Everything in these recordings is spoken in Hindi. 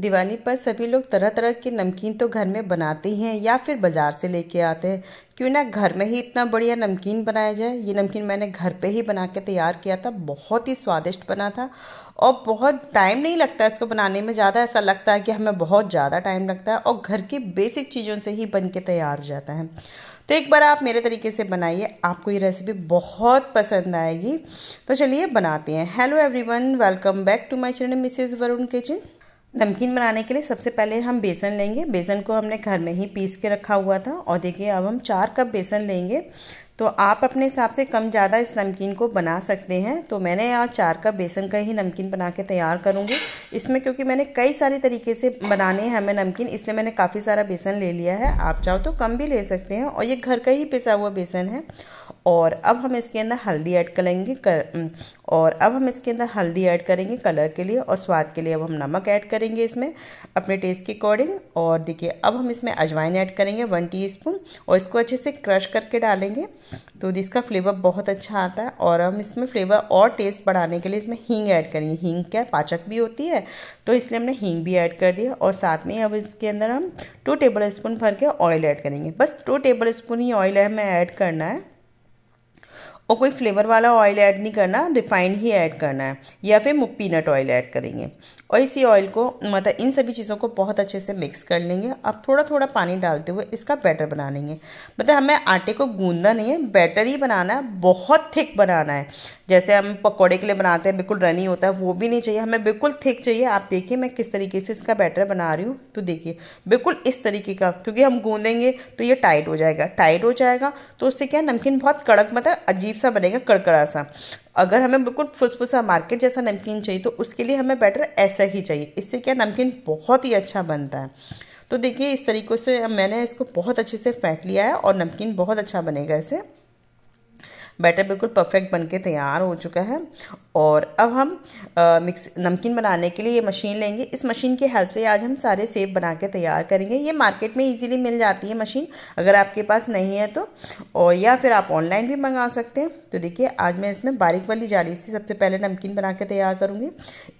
दिवाली पर सभी लोग तरह तरह की नमकीन तो घर में बनाते ही हैं या फिर बाज़ार से लेके आते हैं क्यों ना घर में ही इतना बढ़िया नमकीन बनाया जाए ये नमकीन मैंने घर पे ही बना के तैयार किया था बहुत ही स्वादिष्ट बना था और बहुत टाइम नहीं लगता इसको बनाने में ज़्यादा ऐसा लगता है कि हमें बहुत ज़्यादा टाइम लगता है और घर की बेसिक चीज़ों से ही बन के तैयार हो जाता है तो एक बार आप मेरे तरीके से बनाइए आपको ये रेसिपी बहुत पसंद आएगी तो चलिए बनाते हैं hello everyone welcome back to my channel Mrs Varun kitchen नमकीन बनाने के लिए सबसे पहले हम बेसन लेंगे बेसन को हमने घर में ही पीस के रखा हुआ था और देखिए अब हम चार कप बेसन लेंगे तो आप अपने हिसाब से कम ज़्यादा इस नमकीन को बना सकते हैं तो मैंने यहाँ चार कप बेसन का ही नमकीन बना के तैयार करूँगी इसमें क्योंकि मैंने कई सारे तरीके से बनाने हैं हमें नमकीन इसलिए मैंने काफ़ी सारा बेसन ले लिया है आप चाहो तो कम भी ले सकते हैं और ये घर का ही पिसा हुआ बेसन है और अब हम इसके अंदर हल्दी ऐड करेंगे कर, और अब हम इसके अंदर हल्दी ऐड करेंगे कलर के लिए और स्वाद के लिए अब हम नमक ऐड करेंगे इसमें अपने टेस्ट के अकॉर्डिंग और देखिए अब हम इसमें अजवाइन ऐड करेंगे वन टीस्पून और इसको अच्छे से क्रश करके डालेंगे तो इसका फ्लेवर बहुत अच्छा आता है और हम इसमें फ्लेवर और टेस्ट बढ़ाने के लिए इसमें हींग ऐड करेंगे हींग क्या पाचक भी होती है तो इसलिए हमने हींग भी ऐड कर दिया और साथ में अब इसके अंदर हम टू टेबल स्पून भर के ऑयल ऐड करेंगे बस टू टेबल स्पून ही ऑयल हमें ऐड करना है और कोई फ्लेवर वाला ऑयल ऐड नहीं करना रिफाइंड ही ऐड करना है या फिर पीनट ऑयल ऐड करेंगे और इसी ऑयल को मतलब इन सभी चीज़ों को बहुत अच्छे से मिक्स कर लेंगे अब थोड़ा थोड़ा पानी डालते हुए इसका बैटर बना लेंगे मतलब हमें आटे को गूंदना नहीं है बैटर ही बनाना है बहुत थिक बनाना है जैसे हम पकौड़े के लिए बनाते हैं बिल्कुल रनी होता है वो भी नहीं चाहिए हमें बिल्कुल थिक चाहिए आप देखिए मैं किस तरीके से इसका बैटर बना रही हूँ तो देखिए बिल्कुल इस तरीके का क्योंकि हम गूंदेंगे तो ये टाइट हो जाएगा टाइट हो जाएगा तो उससे क्या नमकीन बहुत कड़क मतलब अजीब सा बनेगा कड़कड़ा सा अगर हमें बिल्कुल फुसफुसा मार्केट जैसा नमकीन चाहिए तो उसके लिए हमें बैटर ऐसा ही चाहिए इससे क्या नमकीन बहुत ही अच्छा बनता है तो देखिए इस तरीके से मैंने इसको बहुत अच्छे से फेंट लिया है और नमकीन बहुत अच्छा बनेगा इसे बैटर बिल्कुल परफेक्ट बन के तैयार हो चुका है और अब हम आ, मिक्स नमकीन बनाने के लिए ये मशीन लेंगे इस मशीन की हेल्प से आज हम सारे सेब बना के तैयार करेंगे ये मार्केट में इजीली मिल जाती है मशीन अगर आपके पास नहीं है तो और या फिर आप ऑनलाइन भी मंगा सकते हैं तो देखिए आज मैं इसमें बारीक वाली जाली से सबसे पहले नमकीन बना के तैयार करूँगी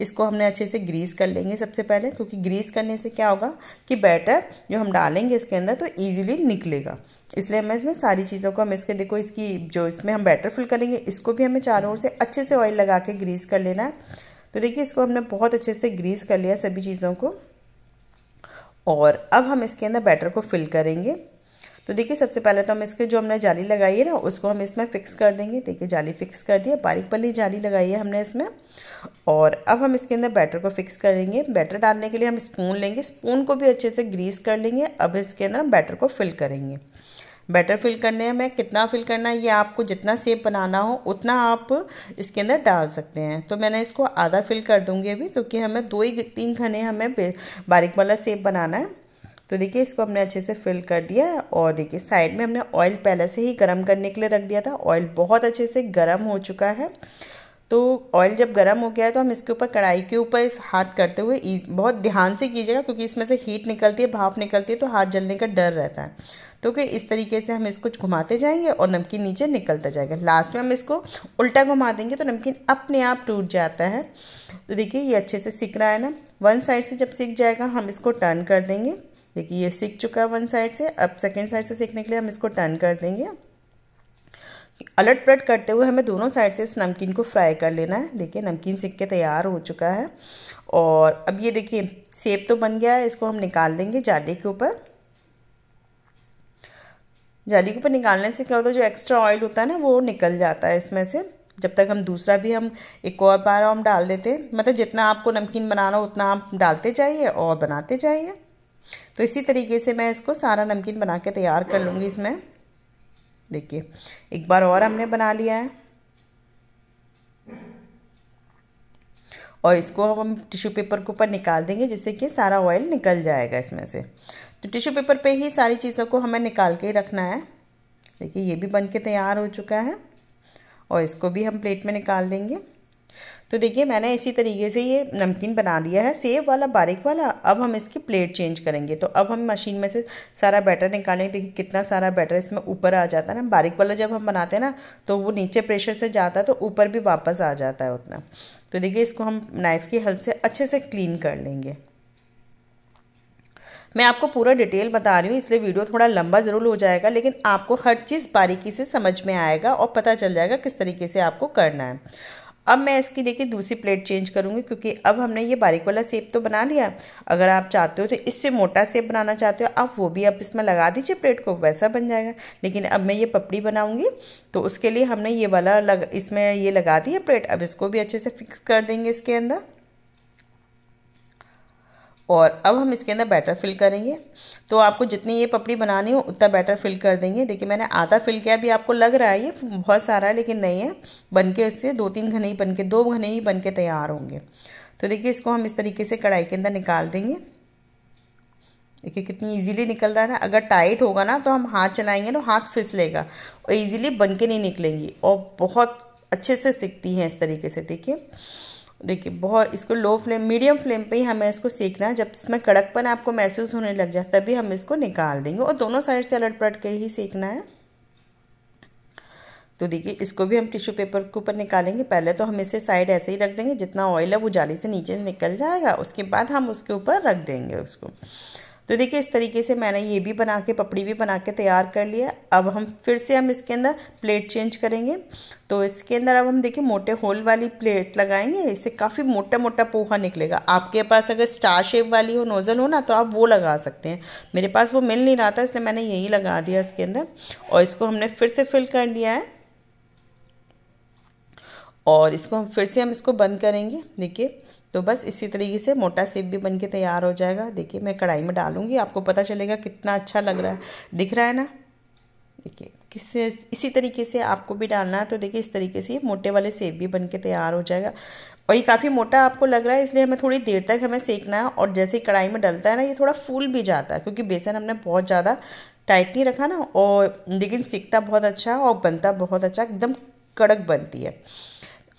इसको हमने अच्छे से ग्रीस कर लेंगे सबसे पहले क्योंकि ग्रीस करने से क्या होगा कि बैटर जो हम डालेंगे इसके अंदर तो ईजिली निकलेगा इसलिए हमें इसमें सारी चीज़ों को हम इसके देखो इसकी जो इसमें हम बैटर फिल करेंगे इसको भी हमें चारों ओर से अच्छे से ऑयल लगा के ग्रीस कर लेना है तो देखिए इसको हमने बहुत अच्छे से ग्रीस कर लिया सभी चीज़ों को और अब हम इसके अंदर बैटर को फिल करेंगे तो देखिए सबसे पहले तो हम इसके जो हमने जाली लगाई है ना उसको हम इसमें फ़िक्स कर देंगे देखिए जाली फ़िक्स कर दी है बारीक पली जाली लगाई है हमने इसमें और अब हम इसके अंदर बैटर को फ़िक्स करेंगे बैटर डालने के लिए हम स्पून लेंगे स्पून को भी अच्छे से ग्रीस कर लेंगे अब इसके अंदर हम बैटर को फिल करेंगे बैटर फिल करने हैं मैं कितना फिल करना है ये आपको जितना सेप बनाना हो उतना आप इसके अंदर डाल सकते हैं तो मैंने इसको आधा फिल कर दूँगी अभी क्योंकि हमें दो ही तीन घने हमें बारीक वाला सेप बनाना है तो देखिए इसको हमने अच्छे से फिल कर दिया है और देखिए साइड में हमने ऑयल पहले से ही गर्म करने के लिए रख दिया था ऑयल बहुत अच्छे से गर्म हो चुका है तो ऑयल जब गर्म हो गया है तो हम इसके ऊपर कढ़ाई के ऊपर इस हाथ करते हुए बहुत ध्यान से कीजिएगा क्योंकि इसमें से हीट निकलती है भाप निकलती है तो हाथ जलने का डर रहता है तो कि इस तरीके से हम इसको घुमाते जाएंगे और नमकीन नीचे निकलता जाएगा लास्ट में हम इसको उल्टा घुमा देंगे तो नमकीन अपने आप टूट जाता है तो देखिए ये अच्छे से सीख रहा है ना वन साइड से जब सीख जाएगा हम इसको टर्न कर देंगे देखिए ये सीख चुका है वन साइड से अब सेकेंड साइड से सीखने के लिए हम इसको टर्न कर देंगे अलट पलट करते हुए हमें दोनों साइड से इस नमकीन को फ्राई कर लेना है देखिए नमकीन सिक के तैयार हो चुका है और अब ये देखिए सेब तो बन गया है इसको हम निकाल देंगे जाली के ऊपर जाली के ऊपर निकालने से क्या होता है जो एक्स्ट्रा ऑयल होता है ना वो निकल जाता है इसमें से जब तक हम दूसरा भी हम एक और बार हम डाल देते हैं मतलब जितना आपको नमकीन बनाना हो उतना आप डालते जाइए और बनाते जाइए तो इसी तरीके से मैं इसको सारा नमकीन बना के तैयार कर लूँगी इसमें देखिए एक बार और हमने बना लिया है और इसको अब हम टिश्यू पेपर के ऊपर निकाल देंगे जिससे कि सारा ऑयल निकल जाएगा इसमें से तो टिश्यू पेपर पे ही सारी चीज़ों को हमें निकाल के ही रखना है देखिए ये भी बन के तैयार हो चुका है और इसको भी हम प्लेट में निकाल देंगे तो देखिए मैंने इसी तरीके से ये नमकीन बना लिया है सेव वाला बारीक वाला अब हम इसकी प्लेट चेंज करेंगे तो अब हम मशीन में से सारा बैटर निकालेंगे देखिए कितना सारा बैटर इसमें ऊपर आ जाता है ना बारीक वाला जब हम बनाते हैं ना तो वो नीचे प्रेशर से जाता है तो ऊपर भी वापस आ जाता है उतना तो देखिए इसको हम नाइफ़ की हेल्प से अच्छे से क्लीन कर लेंगे मैं आपको पूरा डिटेल बता रही हूँ इसलिए वीडियो थोड़ा लंबा ज़रूर हो जाएगा लेकिन आपको हर चीज़ बारीकी से समझ में आएगा और पता चल जाएगा किस तरीके से आपको करना है अब मैं इसकी देखिए दूसरी प्लेट चेंज करूँगी क्योंकि अब हमने ये बारीक वाला सेब तो बना लिया अगर आप चाहते हो तो इससे मोटा सेब बनाना चाहते हो आप वो भी आप इसमें लगा दीजिए प्लेट को वैसा बन जाएगा लेकिन अब मैं ये पपड़ी बनाऊँगी तो उसके लिए हमने ये वाला लग इसमें ये लगा दी है प्लेट अब इसको भी अच्छे से फिक्स कर देंगे इसके अंदर और अब हम इसके अंदर बैटर फिल करेंगे तो आपको जितनी ये पपड़ी बनानी हो उतना बैटर फिल कर देंगे देखिए मैंने आधा फिल किया अभी आपको लग रहा है ये बहुत सारा है लेकिन नहीं है बन के इससे दो तीन घने ही बन के दो घने ही बन के तैयार होंगे तो देखिए इसको हम इस तरीके से कढ़ाई के अंदर निकाल देंगे देखिए कितनी ईजिली निकल रहा है ना अगर टाइट होगा ना तो हम हाथ चलाएँगे ना हाथ फिसलेगा और ईजिली बन के नहीं निकलेंगी और बहुत अच्छे से सीखती हैं इस तरीके से देखिए देखिए बहुत इसको लो फ्लेम मीडियम फ्लेम पे ही हमें इसको सेकना है जब इसमें कड़कपन आपको महसूस होने लग जाए तभी हम इसको निकाल देंगे और दोनों साइड से अलट पलट के ही सेकना है तो देखिए इसको भी हम टिश्यू पेपर के ऊपर निकालेंगे पहले तो हम इसे साइड ऐसे ही रख देंगे जितना ऑयल है वो जाली से नीचे निकल जाएगा उसके बाद हम उसके ऊपर रख देंगे उसको तो देखिए इस तरीके से मैंने ये भी बना के पपड़ी भी बना के तैयार कर लिया अब हम फिर से हम इसके अंदर प्लेट चेंज करेंगे तो इसके अंदर अब हम देखिए मोटे होल वाली प्लेट लगाएंगे इससे काफ़ी मोटा मोटा पोहा निकलेगा आपके पास अगर स्टार शेप वाली हो नोज़ल हो ना तो आप वो लगा सकते हैं मेरे पास वो मिल नहीं रहा था इसलिए मैंने यही लगा दिया इसके अंदर और इसको हमने फिर से फिल कर लिया है और इसको हम फिर से हम इसको बंद करेंगे देखिए तो बस इसी तरीके से मोटा सेब भी बन के तैयार हो जाएगा देखिए मैं कढ़ाई में डालूंगी आपको पता चलेगा कितना अच्छा लग रहा है दिख रहा है ना देखिए किस इसी तरीके से आपको भी डालना है तो देखिए इस तरीके से मोटे वाले सेब भी बन के तैयार हो जाएगा और ये काफ़ी मोटा आपको लग रहा है इसलिए हमें थोड़ी देर तक हमें सेकना है और जैसे कढ़ाई में डलता है ना ये थोड़ा फूल भी जाता है क्योंकि बेसन हमने बहुत ज़्यादा टाइट नहीं रखा ना और लेकिन सीखता बहुत अच्छा और बनता बहुत अच्छा एकदम कड़क बनती है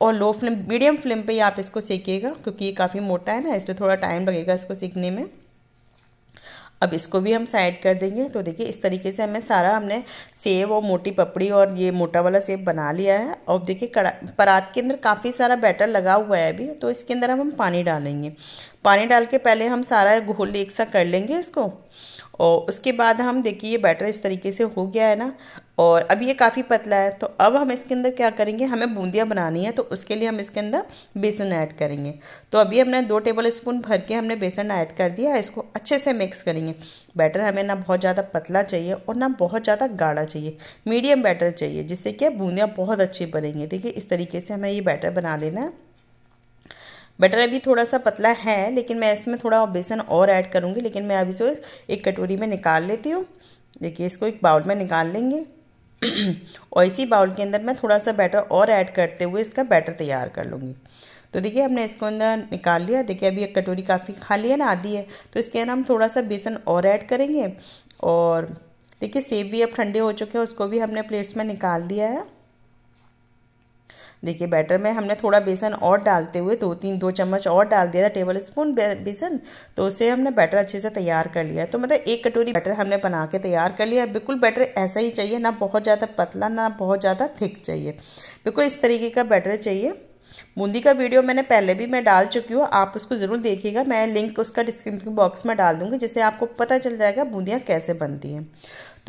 और लो फ्लेम मीडियम फ्लेम पे ही आप इसको सेकिएगा क्योंकि ये काफ़ी मोटा है ना इसलिए थोड़ा टाइम लगेगा इसको सीखने में अब इसको भी हम साइड कर देंगे तो देखिए इस तरीके से हमें सारा हमने सेब और मोटी पपड़ी और ये मोटा वाला सेब बना लिया है और देखिए कड़ा परात के अंदर काफ़ी सारा बैटर लगा हुआ है अभी तो इसके अंदर हम पानी डालेंगे पानी डाल के पहले हम सारा घोल एक सा कर लेंगे इसको और उसके बाद हम देखिए ये बैटर इस तरीके से हो गया है ना और अब ये काफ़ी पतला है तो अब हम इसके अंदर क्या करेंगे हमें बूंदियाँ बनानी है तो उसके लिए हम इसके अंदर बेसन ऐड करेंगे तो अभी हमने दो टेबल स्पून भर के हमने बेसन ऐड कर दिया इसको अच्छे से मिक्स करेंगे बैटर हमें ना बहुत ज़्यादा पतला चाहिए और ना बहुत ज़्यादा गाढ़ा चाहिए मीडियम बैटर चाहिए जिससे कि बूंदियाँ बहुत अच्छी बनेंगी देखिए इस तरीके से हमें ये बैटर बना लेना है बटर अभी थोड़ा सा पतला है लेकिन मैं इसमें थोड़ा बेसन और ऐड करूँगी लेकिन मैं अभी इसे एक कटोरी में निकाल लेती हूँ देखिए इसको एक बाउल में निकाल लेंगे और इसी बाउल के अंदर मैं थोड़ा सा बैटर और ऐड करते हुए इसका बैटर तैयार कर लूँगी तो देखिए हमने इसको अंदर निकाल लिया देखिए अभी एक कटोरी काफ़ी खाली है ना आधी है तो इसके अंदर हम थोड़ा सा बेसन और ऐड करेंगे और देखिए सेब भी अब ठंडे हो चुके हैं उसको भी हमने प्लेट्स में निकाल दिया है देखिए बैटर में हमने थोड़ा बेसन और डालते हुए दो तीन दो चम्मच और डाल दिया था टेबल स्पून बेसन तो उससे हमने बैटर अच्छे से तैयार कर लिया तो मतलब एक कटोरी बैटर हमने बना के तैयार कर लिया बिल्कुल बैटर ऐसा ही चाहिए ना बहुत ज़्यादा पतला ना बहुत ज़्यादा थिक चाहिए बिल्कुल इस तरीके का बैटर चाहिए बूंदी का वीडियो मैंने पहले भी मैं डाल चुकी हूँ आप उसको ज़रूर देखिएगा मैं लिंक उसका डिस्क्रिप्शन बॉक्स में डाल दूँगी जिससे आपको पता चल जाएगा बूंदियाँ कैसे बनती हैं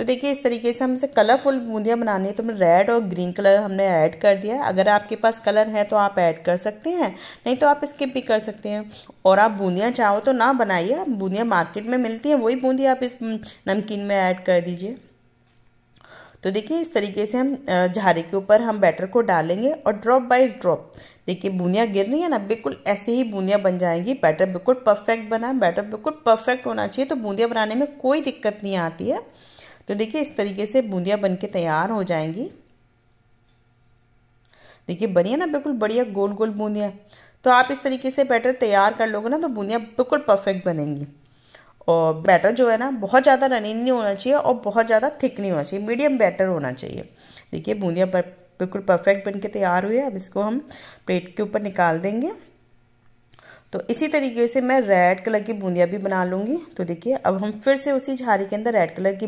तो देखिए इस तरीके से हमसे कलरफुल बूंदियाँ बनानी है तो हमने रेड और ग्रीन कलर हमने ऐड कर दिया है अगर आपके पास कलर है तो आप ऐड कर सकते हैं नहीं तो आप स्किप भी कर सकते हैं और आप बूंदियाँ चाहो तो ना बनाइए बूंदियाँ मार्केट में मिलती हैं वही बूंदी आप इस हम्म, नमकीन में ऐड कर दीजिए तो देखिए इस तरीके से हम झारे के ऊपर हम बैटर को डालेंगे और ड्रॉप बाइज ड्रॉप देखिए बूंदियाँ गिर रही है ना बिल्कुल ऐसे ही बूंदियाँ बन जाएंगी बैटर बिल्कुल परफेक्ट बना बैटर बिल्कुल परफेक्ट होना चाहिए तो बूंदियाँ बनाने में कोई दिक्कत नहीं आती है तो देखिए इस तरीके से बूंदियाँ बन के तैयार हो जाएंगी देखिए बनिए ना बिल्कुल बढ़िया गोल गोल बूंदियाँ तो आप इस तरीके से बैटर तैयार कर लोगे ना तो बूंदियाँ बिल्कुल परफेक्ट बनेंगी और बैटर जो है ना बहुत ज़्यादा रनिंग नहीं होना चाहिए और बहुत ज़्यादा थिक नहीं होना चाहिए मीडियम बैटर होना चाहिए देखिए बूंदियाँ बिल्कुल परफेक्ट बन के तैयार हुई है अब इसको हम प्लेट के ऊपर निकाल देंगे तो इसी तरीके से मैं रेड कलर की बूंदियाँ भी बना लूँगी तो देखिए अब हम फिर से उसी झारी के अंदर रेड कलर की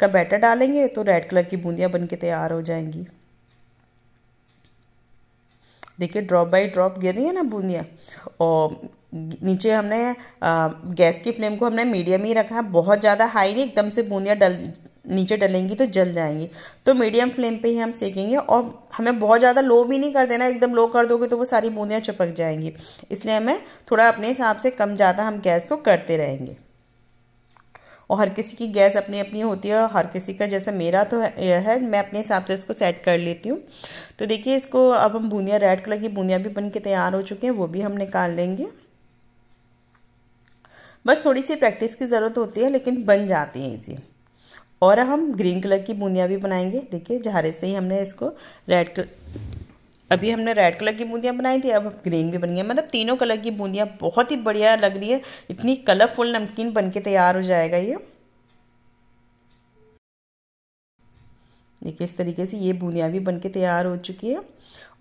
का बैटर डालेंगे तो रेड कलर की बूंदियाँ बन के तैयार हो जाएंगी देखिए ड्रॉप बाई ड्रॉप गिर रही है ना बूंदियाँ और नीचे हमने आ, गैस की फ्लेम को हमने मीडियम ही रखा है बहुत ज़्यादा हाई नहीं एकदम से बूंदियाँ डल नीचे डलेंगी तो जल जाएंगी तो मीडियम फ्लेम पे ही हम सेकेंगे और हमें बहुत ज़्यादा लो भी नहीं कर देना एकदम लो कर दोगे तो वो सारी बूंदियाँ चिपक जाएंगी इसलिए हमें थोड़ा अपने हिसाब से कम ज़्यादा हम गैस को करते रहेंगे और हर किसी की गैस अपनी अपनी होती है और हर किसी का जैसे मेरा तो है मैं अपने हिसाब से इसको सेट कर लेती हूँ तो देखिए इसको अब हम बूंदियाँ रेड कलर की बूंदियाँ भी बन के तैयार हो चुके हैं वो भी हम निकाल लेंगे बस थोड़ी सी प्रैक्टिस की ज़रूरत होती है लेकिन बन जाती हैं इसी और हम ग्रीन कलर की बूंदियाँ भी बनाएंगे देखिए जहारे से ही हमने इसको रेड कलर अभी हमने रेड कलर की बूंदियाँ बनाई थी अब ग्रीन भी बनी है मतलब तीनों कलर की बूंदियाँ बहुत ही बढ़िया लग रही है इतनी कलरफुल नमकीन बन के तैयार हो जाएगा ये देखिए इस तरीके से ये बूंदियाँ भी बन के तैयार हो चुकी है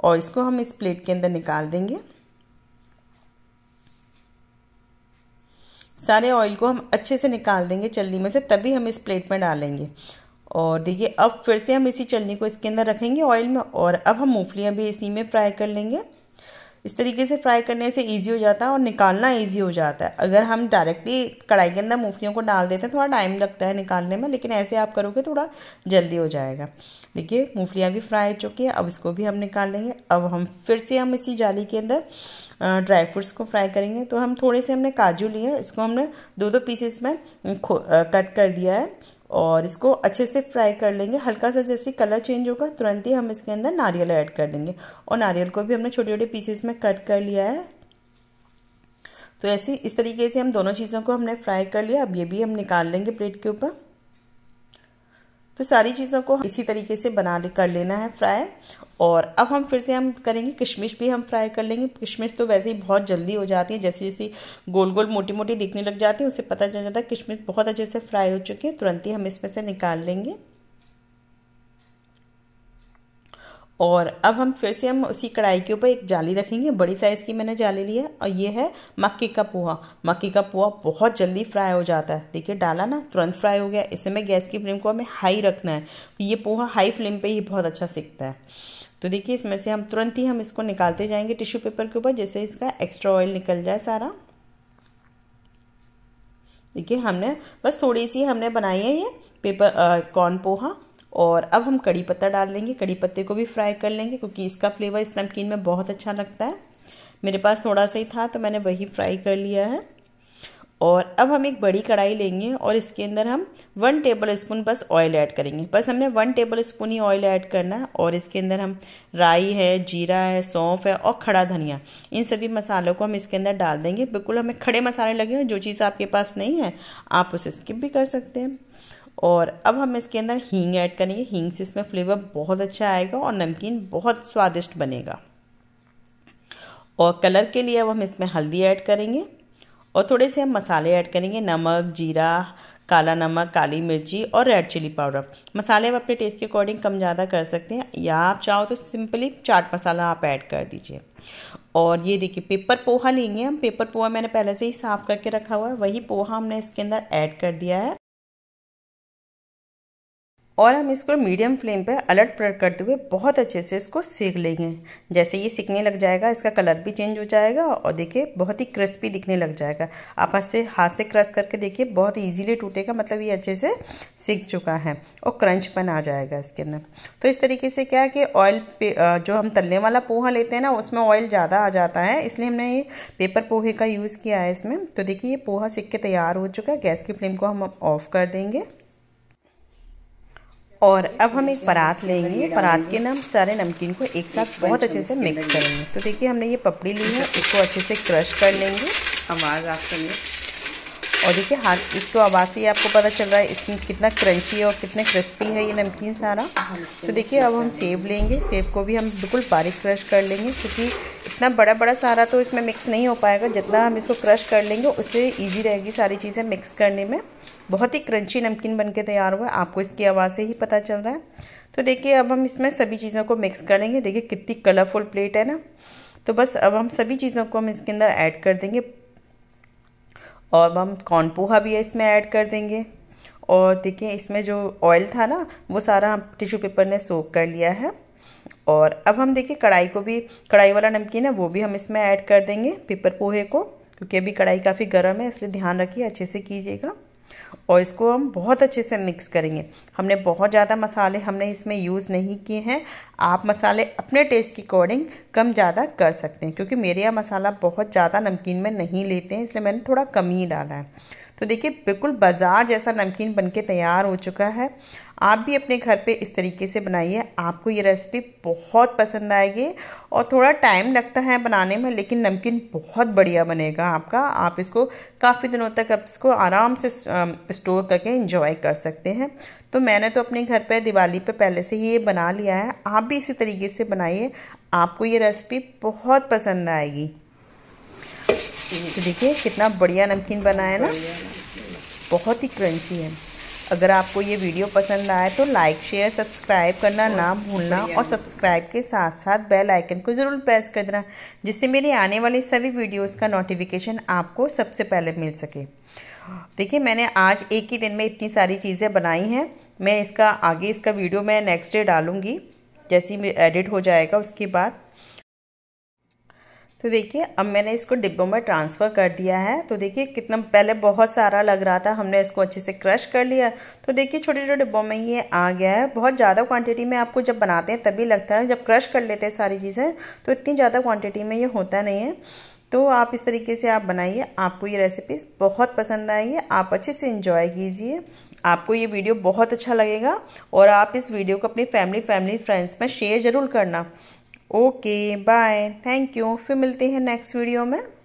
और इसको हम इस प्लेट के अंदर निकाल देंगे सारे ऑयल को हम अच्छे से निकाल देंगे चलनी में से तभी हम इस प्लेट में डालेंगे और देखिए अब फिर से हम इसी चलनी को इसके अंदर रखेंगे ऑयल में और अब हम मूंगफलियाँ भी इसी में फ्राई कर लेंगे इस तरीके से फ्राई करने से ईजी हो जाता है और निकालना ईजी हो जाता है अगर हम डायरेक्टली कढ़ाई के अंदर मूंगफलियों को डाल देते हैं थोड़ा टाइम लगता है निकालने में लेकिन ऐसे आप करोगे थोड़ा जल्दी हो जाएगा देखिए मूंगफलियाँ भी फ्राई हो चुकी हैं अब इसको भी हम निकाल लेंगे अब हम फिर से हम इसी जाली के अंदर ड्राई फ्रूट्स को फ्राई करेंगे तो हम थोड़े से हमने काजू लिए इसको हमने दो दो पीसेस में कट कर दिया है और इसको अच्छे से फ्राई कर लेंगे हल्का सा जैसे कलर चेंज होगा तुरंत ही हम इसके अंदर नारियल ऐड कर देंगे और नारियल को भी हमने छोटे छोटे पीसेस में कट कर लिया है तो ऐसे इस तरीके से हम दोनों चीज़ों को हमने फ्राई कर लिया अब ये भी हम निकाल लेंगे प्लेट के ऊपर तो सारी चीज़ों को इसी तरीके से बना कर लेना है फ्राई और अब हम फिर से हम करेंगे किशमिश भी हम फ्राई कर लेंगे किशमिश तो वैसे ही बहुत जल्दी हो जाती है जैसे जैसे गोल गोल मोटी मोटी दिखने लग जाती है उसे पता चल जाता है किशमिश बहुत अच्छे से फ्राई हो चुकी है तुरंत ही हम इसमें से निकाल लेंगे और अब हम फिर से हम उसी कढ़ाई के ऊपर एक जाली रखेंगे बड़ी साइज़ की मैंने जाली ली है और ये है मक्की का पोहा मक्की का पोहा बहुत जल्दी फ्राई हो जाता है देखिए डाला ना तुरंत फ्राई हो गया इसे में गैस की फ्लेम को हमें हाई रखना है ये पोहा हाई फ्लेम पे ही बहुत अच्छा सीखता है तो देखिए इसमें से हम तुरंत ही हम इसको निकालते जाएंगे टिश्यू पेपर के ऊपर जैसे इसका एक्स्ट्रा ऑयल निकल जाए सारा देखिए हमने बस थोड़ी सी हमने बनाई है ये पेपर कॉर्न पोहा और अब हम कड़ी पत्ता डाल देंगे कड़ी पत्ते को भी फ्राई कर लेंगे क्योंकि इसका फ्लेवर इस नमकीन में बहुत अच्छा लगता है मेरे पास थोड़ा सा ही था तो मैंने वही फ्राई कर लिया है और अब हम एक बड़ी कढ़ाई लेंगे और इसके अंदर हम वन टेबल स्पून बस ऑयल ऐड करेंगे बस हमने वन टेबल स्पून ही ऑयल ऐड करना है और इसके अंदर हम राई है जीरा है सौंफ है और खड़ा धनिया इन सभी मसालों को हम इसके अंदर डाल देंगे बिल्कुल हमें खड़े मसाले लगे हैं जो चीज़ आपके पास नहीं है आप उसे स्किप भी कर सकते हैं और अब हम इसके अंदर हींग ऐड करेंगे हींग से इसमें फ्लेवर बहुत अच्छा आएगा और नमकीन बहुत स्वादिष्ट बनेगा और कलर के लिए अब हम इसमें हल्दी ऐड करेंगे और थोड़े से हम मसाले ऐड करेंगे नमक जीरा काला नमक काली मिर्ची और रेड चिली पाउडर मसाले आप अपने टेस्ट के अकॉर्डिंग कम ज़्यादा कर सकते हैं या आप चाहो तो सिंपली चाट मसाला आप ऐड कर दीजिए और ये देखिए पेपर पोहा लेंगे हम पेपर पोहा मैंने पहले से ही साफ़ करके रखा हुआ है वही पोहा हमने इसके अंदर ऐड कर दिया है और हम इसको मीडियम फ्लेम पे अलर्ट पलट करते हुए बहुत अच्छे से इसको सेक लेंगे जैसे ये सिकने लग जाएगा इसका कलर भी चेंज हो जाएगा और देखिए बहुत ही क्रिस्पी दिखने लग जाएगा आप हाथ से हाथ से क्रश करके देखिए बहुत ईजिली टूटेगा मतलब ये अच्छे से सीख चुका है और क्रंचपन आ जाएगा इसके अंदर तो इस तरीके से क्या है कि ऑयल जो हम तलने वाला पोहा लेते हैं ना उसमें ऑयल ज़्यादा आ जाता है इसलिए हमने ये पेपर पोहे का यूज़ किया है इसमें तो देखिए ये पोहा सिक के तैयार हो चुका है गैस की फ्लेम को हम ऑफ कर देंगे और अब हम एक परात लेंगे परात के ना सारे नमकीन को एक साथ बहुत अच्छे से मिक्स करेंगे तो देखिए हमने ये पपड़ी ली है इसको अच्छे से क्रश कर लेंगे आवाज़ आप सुनिए और देखिए हाथ इसको तो आवाज़ से आपको पता चल रहा है इसमें कितना क्रंची है और कितने क्रिस्पी है ये नमकीन सारा तो देखिए अब हम सेब लेंगे सेब को भी हम बिल्कुल बारीक क्रश कर लेंगे क्योंकि इतना बड़ा बड़ा सारा तो इसमें मिक्स नहीं हो पाएगा जितना हम इसको क्रश कर लेंगे उससे ईजी रहेगी सारी चीज़ें मिक्स करने में बहुत ही क्रंची नमकीन के तैयार हुआ है आपको इसकी आवाज़ से ही पता चल रहा है तो देखिए अब हम इसमें सभी चीज़ों को मिक्स कर लेंगे देखिए कितनी कलरफुल प्लेट है ना तो बस अब हम सभी चीज़ों को हम इसके अंदर ऐड कर देंगे और हम कॉर्न पोहा भी इसमें ऐड कर देंगे और देखिए इसमें जो ऑयल था ना वो सारा हम टिश्यू पेपर ने सोख कर लिया है और अब हम देखिए कढ़ाई को भी कढ़ाई वाला नमकीन है वो भी हम इसमें ऐड कर देंगे पेपर पोहे को क्योंकि अभी कढ़ाई काफ़ी गर्म है इसलिए ध्यान रखिए अच्छे से कीजिएगा और इसको हम बहुत अच्छे से मिक्स करेंगे हमने बहुत ज़्यादा मसाले हमने इसमें यूज़ नहीं किए हैं आप मसाले अपने टेस्ट के अकॉर्डिंग कम ज़्यादा कर सकते हैं क्योंकि मेरे यहाँ मसाला बहुत ज़्यादा नमकीन में नहीं लेते हैं इसलिए मैंने थोड़ा कम ही डाला है तो देखिए बिल्कुल बाज़ार जैसा नमकीन बनके तैयार हो चुका है आप भी अपने घर पे इस तरीके से बनाइए आपको ये रेसिपी बहुत पसंद आएगी और थोड़ा टाइम लगता है बनाने में लेकिन नमकीन बहुत बढ़िया बनेगा आपका आप इसको काफ़ी दिनों तक आप इसको आराम से स्टोर करके इंजॉय कर सकते हैं तो मैंने तो अपने घर पे दिवाली पे पहले से ही ये बना लिया है आप भी इसी तरीके से बनाइए आपको ये रेसिपी बहुत पसंद आएगी तो देखिए कितना बढ़िया नमकीन बना है ना बहुत ही क्रंची है अगर आपको ये वीडियो पसंद आए तो लाइक शेयर सब्सक्राइब करना ना भूलना और सब्सक्राइब के साथ साथ बेल आइकन को ज़रूर प्रेस कर देना जिससे मेरे आने वाले सभी वीडियोस का नोटिफिकेशन आपको सबसे पहले मिल सके देखिए मैंने आज एक ही दिन में इतनी सारी चीज़ें बनाई हैं मैं इसका आगे इसका वीडियो मैं नेक्स्ट डे डालूँगी जैसे ही एडिट हो जाएगा उसके बाद तो देखिए अब मैंने इसको डिब्बों में ट्रांसफ़र कर दिया है तो देखिए कितना पहले बहुत सारा लग रहा था हमने इसको अच्छे से क्रश कर लिया तो देखिए छोटे छोटे डिब्बों में ये आ गया है बहुत ज़्यादा क्वांटिटी में आपको जब बनाते हैं तभी लगता है जब क्रश कर लेते हैं सारी चीज़ें तो इतनी ज़्यादा क्वान्टिटी में ये होता नहीं है तो आप इस तरीके से आप बनाइए आपको ये रेसिपीज बहुत पसंद आई है आप अच्छे से इंजॉय कीजिए आपको ये वीडियो बहुत अच्छा लगेगा और आप इस वीडियो को अपनी फैमिली फैमिली फ्रेंड्स में शेयर ज़रूर करना ओके बाय थैंक यू फिर मिलते हैं नेक्स्ट वीडियो में